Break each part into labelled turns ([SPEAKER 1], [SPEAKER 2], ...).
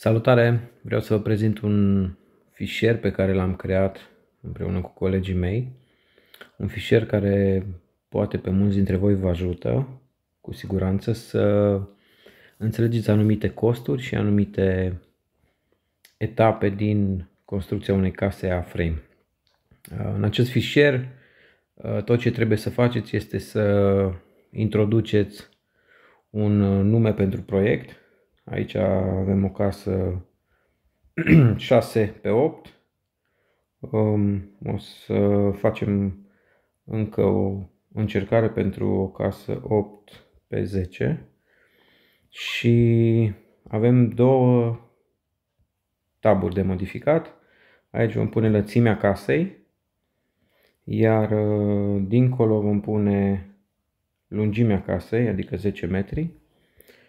[SPEAKER 1] Salutare! Vreau să vă prezint un fișier pe care l-am creat împreună cu colegii mei. Un fișier care poate pe mulți dintre voi vă ajută cu siguranță să înțelegeți anumite costuri și anumite etape din construcția unei case a frame. În acest fișier tot ce trebuie să faceți este să introduceți un nume pentru proiect, Aici avem o casă 6 pe 8. Um, o să facem încă o încercare pentru o casă 8 pe 10 și avem două taburi de modificat. Aici vom pune lățimea casei, iar uh, dincolo vom pune lungimea casei, adică 10 metri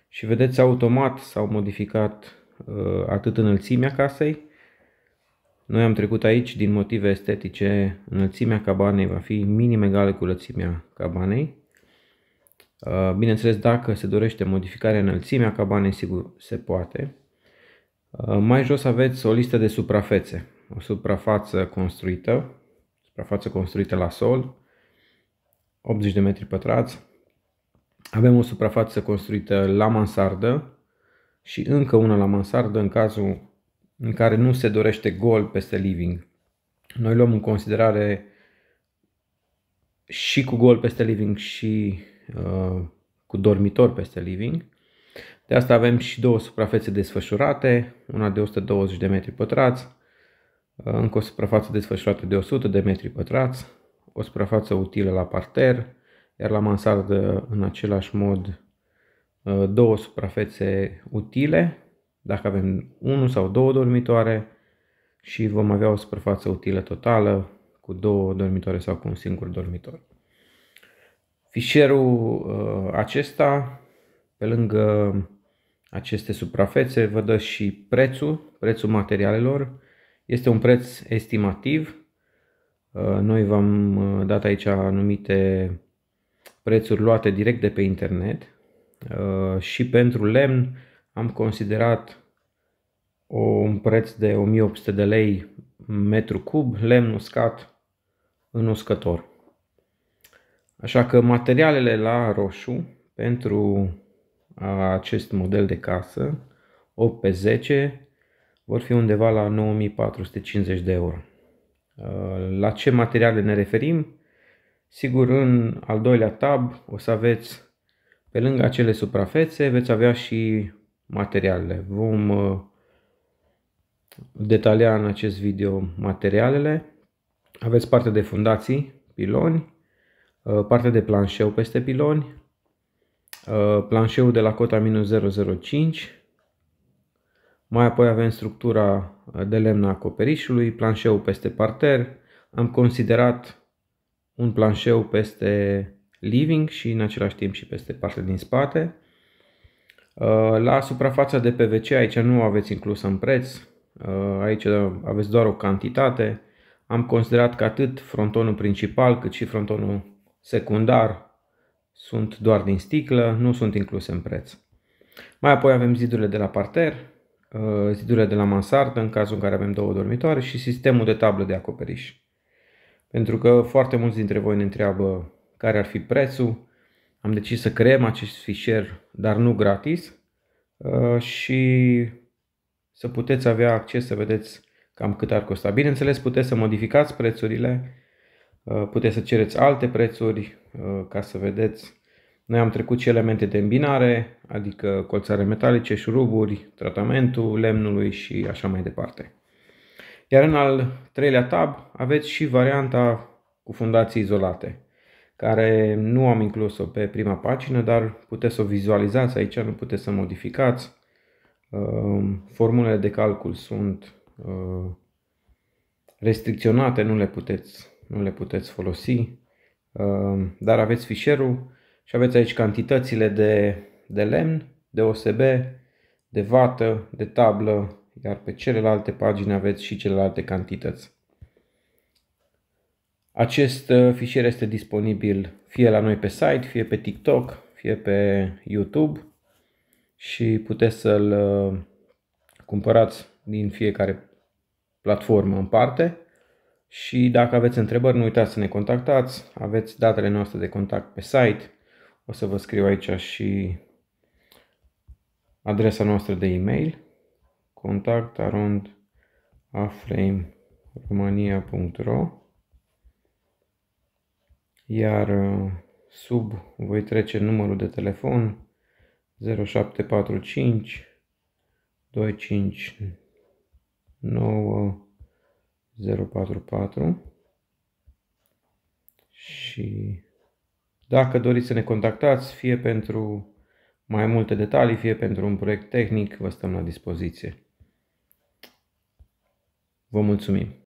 [SPEAKER 1] și vedeți automat s-au modificat uh, atât înălțimea casei, noi am trecut aici din motive estetice, înălțimea cabanei va fi minim egală cu lățimea cabanei. Uh, bineînțeles, dacă se dorește modificarea înălțimea cabanei, sigur se poate. Uh, mai jos aveți o listă de suprafețe. O suprafață construită, suprafață construită la sol, 80 de metri pătrați, avem o suprafață construită la mansardă și încă una la mansardă în cazul în care nu se dorește gol peste living. Noi luăm în considerare și cu gol peste living și uh, cu dormitor peste living. De asta avem și două suprafețe desfășurate, una de 120 de metri pătrați, uh, încă o suprafață desfășurată de 100 de metri pătrați, o suprafață utilă la parter, iar la mansardă în același mod uh, două suprafețe utile, dacă avem unul sau două dormitoare și vom avea o suprafață utilă totală cu două dormitoare sau cu un singur dormitor. Fișierul uh, acesta, pe lângă aceste suprafețe, vă dă și prețul, prețul materialelor. Este un preț estimativ. Uh, noi v-am dat aici anumite prețuri luate direct de pe internet uh, și pentru lemn am considerat un preț de 1800 de lei metru cub lemn uscat în uscător. Așa că materialele la roșu pentru uh, acest model de casă 8 pe 10 vor fi undeva la 9450 de euro. Uh, la ce materiale ne referim? Sigur, în al doilea tab o să aveți, pe lângă acele suprafețe, veți avea și materialele. Vom uh, detalia în acest video materialele. Aveți parte de fundații, piloni, uh, parte de planșeu peste piloni, uh, planșeul de la cota minus 005, mai apoi avem structura de lemn a acoperișului, planșeul peste parter. Am considerat un planșeu peste living și în același timp și peste partea din spate. Uh, la suprafața de PVC aici nu aveți inclus în preț, uh, aici aveți doar o cantitate. Am considerat că atât frontonul principal cât și frontonul secundar sunt doar din sticlă, nu sunt incluse în preț. Mai apoi avem zidurile de la parter, uh, zidurile de la mansardă în cazul în care avem două dormitoare și sistemul de tablă de acoperiș. Pentru că foarte mulți dintre voi ne întreabă care ar fi prețul. Am decis să creăm acest fișier, dar nu gratis. Uh, și să puteți avea acces să vedeți cam cât ar costa. Bineînțeles, puteți să modificați prețurile, uh, puteți să cereți alte prețuri uh, ca să vedeți. Noi am trecut și elemente de îmbinare, adică colțare metalice, șuruburi, tratamentul lemnului și așa mai departe. Iar în al treilea tab aveți și varianta cu fundații izolate, care nu am inclus-o pe prima pagină, dar puteți să o vizualizați aici, nu puteți să modificați. Ehm, formulele de calcul sunt ehm, restricționate, nu le puteți, nu le puteți folosi, ehm, dar aveți fișierul și aveți aici cantitățile de, de lemn, de OSB, de vată, de tablă, iar pe celelalte pagini aveți și celelalte cantități. Acest uh, fișier este disponibil fie la noi pe site, fie pe TikTok, fie pe YouTube și puteți să-l uh, cumpărați din fiecare platformă în parte. Și dacă aveți întrebări, nu uitați să ne contactați, aveți datele noastre de contact pe site, o să vă scriu aici și adresa noastră de e-mail contact arond aframe.romania.ro iar uh, sub voi trece numărul de telefon 0745 259 044 și dacă doriți să ne contactați, fie pentru mai multe detalii, fie pentru un proiect tehnic, vă stăm la dispoziție. Vă mulțumim!